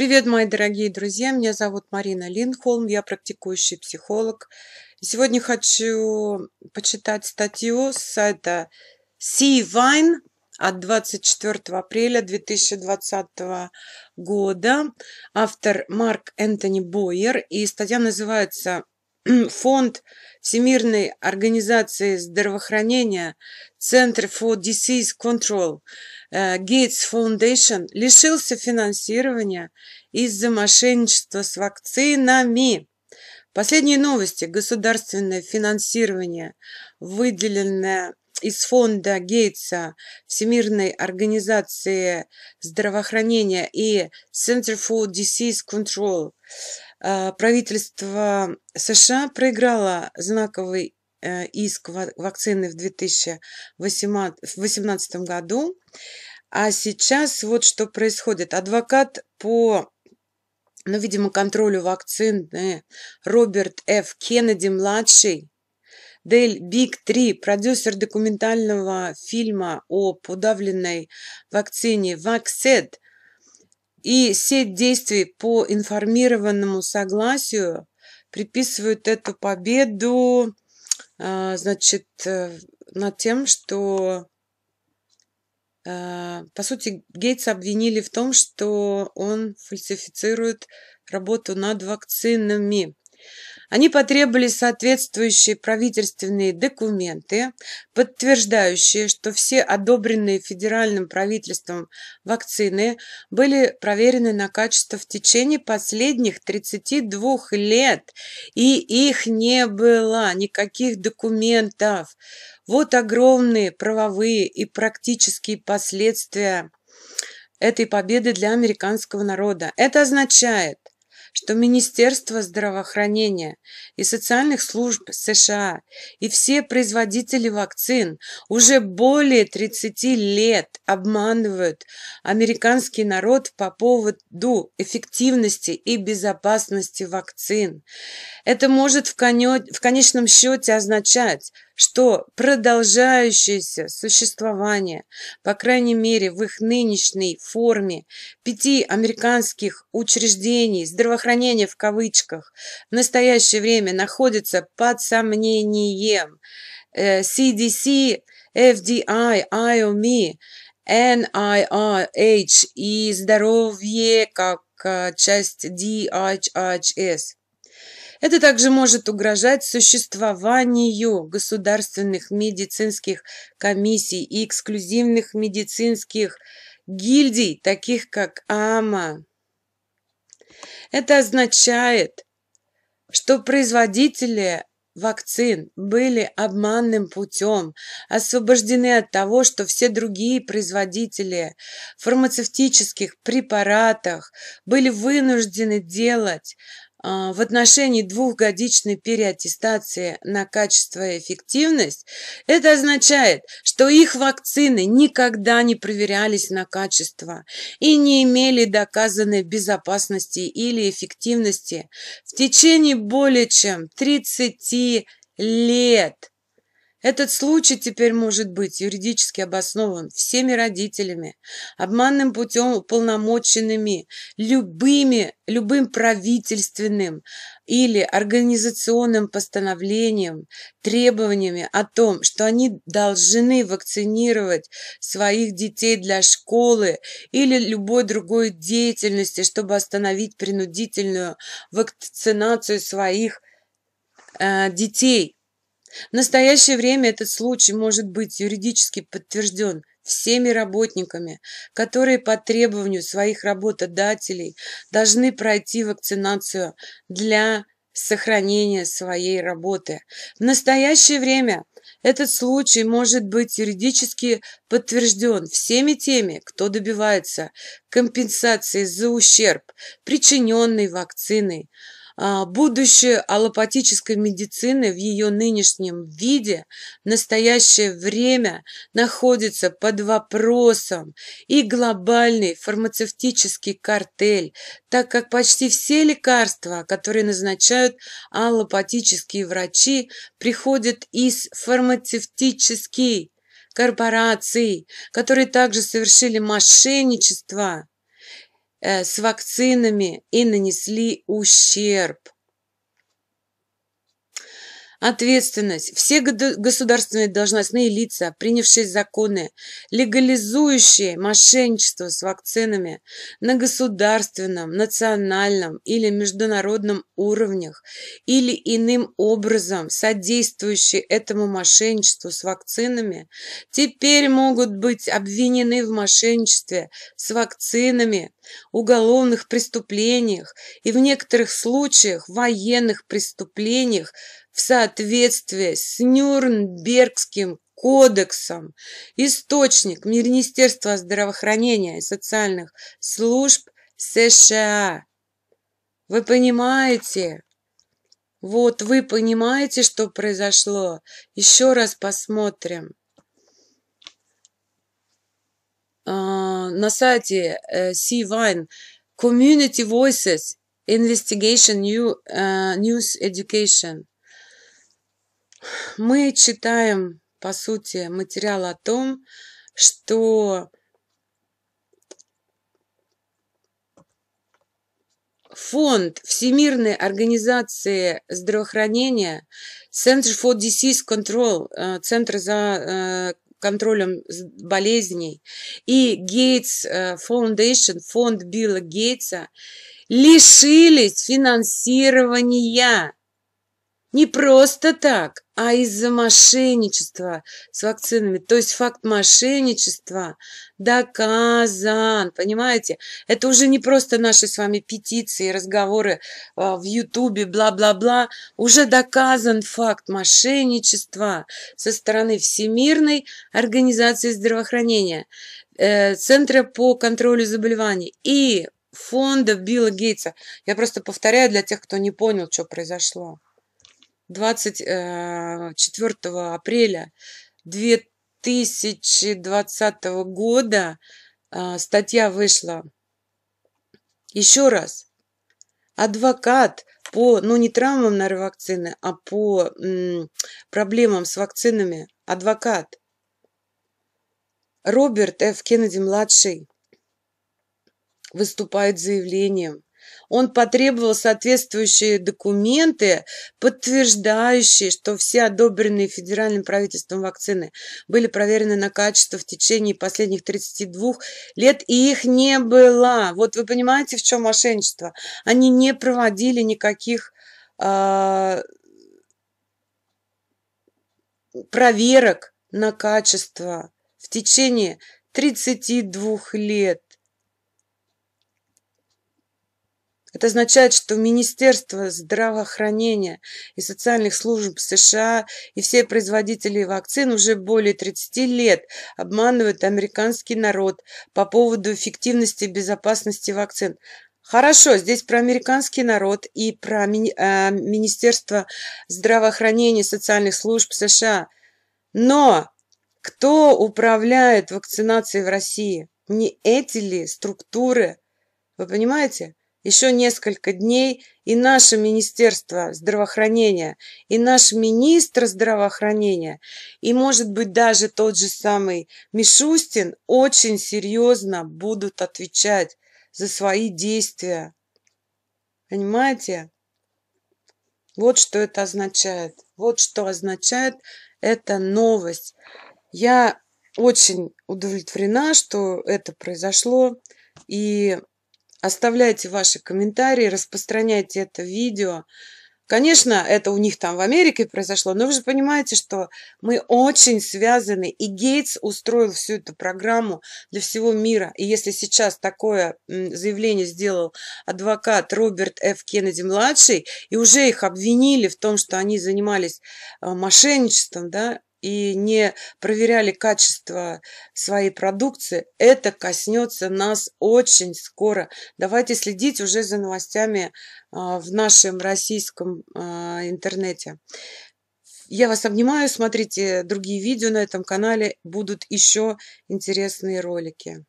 Привет, мои дорогие друзья! Меня зовут Марина Линхолм, я практикующий психолог. Сегодня хочу почитать статью с сайта Sea от 24 апреля 2020 года. Автор Марк Энтони Бойер. И статья называется фонд Всемирной организации здравоохранения Center for Disease Control э, Gates Foundation лишился финансирования из-за мошенничества с вакцинами. Последние новости. Государственное финансирование, выделенное из фонда Гейтса Всемирной организации здравоохранения и Center for Disease Control а, правительство США проиграло знаковый э, иск вакцины в 2018 году. А сейчас вот что происходит. Адвокат по ну, видимо, контролю вакцины Роберт Ф. Кеннеди-младший Дель Биг 3, продюсер документального фильма о подавленной вакцине Ваксет и сеть действий по информированному согласию приписывают эту победу э, значит, э, над тем, что э, по сути, Гейтс обвинили в том, что он фальсифицирует работу над вакцинами. Они потребовали соответствующие правительственные документы, подтверждающие, что все одобренные федеральным правительством вакцины были проверены на качество в течение последних 32 лет, и их не было никаких документов. Вот огромные правовые и практические последствия этой победы для американского народа. Это означает, что Министерство здравоохранения и социальных служб США и все производители вакцин уже более 30 лет обманывают американский народ по поводу эффективности и безопасности вакцин. Это может в, коне... в конечном счете означать, что продолжающееся существование, по крайней мере в их нынешней форме, пяти американских учреждений здравоохранения здравоохранения в кавычках в настоящее время находится под сомнением. Э, CDC, FDI, IOMI, e, NIRH и здоровье как э, часть DHHS. Это также может угрожать существованию государственных медицинских комиссий и эксклюзивных медицинских гильдий, таких как АМА. Это означает, что производители вакцин были обманным путем освобождены от того, что все другие производители фармацевтических препаратов были вынуждены делать а, в отношении двухгодичной переаттестации на качество и эффективность, это означает, что их вакцины никогда не проверялись на качество и не имели доказанной безопасности или эффективности в течение более чем 30 лет. Этот случай теперь может быть юридически обоснован всеми родителями, обманным путем уполномоченными, любыми, любым правительственным или организационным постановлением, требованиями о том, что они должны вакцинировать своих детей для школы или любой другой деятельности, чтобы остановить принудительную вакцинацию своих э, детей – в настоящее время этот случай может быть юридически подтвержден всеми работниками, которые по требованию своих работодателей должны пройти вакцинацию для сохранения своей работы. В настоящее время этот случай может быть юридически подтвержден всеми теми, кто добивается компенсации за ущерб, причиненный вакциной, а, Будущее аллопатической медицины в ее нынешнем виде в настоящее время находится под вопросом и глобальный фармацевтический картель, так как почти все лекарства, которые назначают аллопатические врачи, приходят из фармацевтических корпораций, которые также совершили мошенничество Э, с вакцинами и нанесли ущерб. Ответственность. Все государственные должностные лица, принявшие законы, легализующие мошенничество с вакцинами на государственном, национальном или международном уровнях или иным образом содействующие этому мошенничеству с вакцинами, теперь могут быть обвинены в мошенничестве с вакцинами, уголовных преступлениях и в некоторых случаях военных преступлениях в соответствии с Нюрнбергским кодексом. Источник Министерства здравоохранения и социальных служб США. Вы понимаете? Вот вы понимаете, что произошло? Еще раз посмотрим. А, на сайте C-Vine э, Community Voices Investigation New, uh, News Education мы читаем, по сути, материал о том, что фонд Всемирной организации здравоохранения Center for Disease Control, э, Центр за э, контролем болезней, и Gates Foundation, э, фонд Билла Гейтса, лишились финансирования не просто так, а из-за мошенничества с вакцинами. То есть факт мошенничества доказан, понимаете? Это уже не просто наши с вами петиции, разговоры а, в Ютубе, бла-бла-бла. Уже доказан факт мошенничества со стороны Всемирной организации здравоохранения, э, Центра по контролю заболеваний и фонда Билла Гейтса. Я просто повторяю для тех, кто не понял, что произошло. 24 э, апреля 2020 года э, статья вышла. Еще раз. Адвокат по, ну не травмам на нейровакцины, а по м, проблемам с вакцинами, адвокат Роберт Ф. Кеннеди-младший выступает заявлением – он потребовал соответствующие документы, подтверждающие, что все одобренные федеральным правительством вакцины были проверены на качество в течение последних 32 лет, и их не было. Вот вы понимаете, в чем мошенничество? Они не проводили никаких э, проверок на качество в течение 32 лет. Это означает, что Министерство здравоохранения и социальных служб США и все производители вакцин уже более 30 лет обманывают американский народ по поводу эффективности и безопасности вакцин. Хорошо, здесь про американский народ и про мини э, Министерство здравоохранения и социальных служб США. Но кто управляет вакцинацией в России? Не эти ли структуры? Вы понимаете? Еще несколько дней и наше Министерство здравоохранения, и наш министр здравоохранения, и, может быть, даже тот же самый Мишустин очень серьезно будут отвечать за свои действия. Понимаете? Вот что это означает. Вот что означает эта новость. Я очень удовлетворена, что это произошло. И Оставляйте ваши комментарии, распространяйте это видео. Конечно, это у них там в Америке произошло, но вы же понимаете, что мы очень связаны, и Гейтс устроил всю эту программу для всего мира. И если сейчас такое заявление сделал адвокат Роберт Ф. Кеннеди-младший, и уже их обвинили в том, что они занимались э, мошенничеством, да, и не проверяли качество своей продукции, это коснется нас очень скоро. Давайте следить уже за новостями а, в нашем российском а, интернете. Я вас обнимаю, смотрите другие видео на этом канале, будут еще интересные ролики.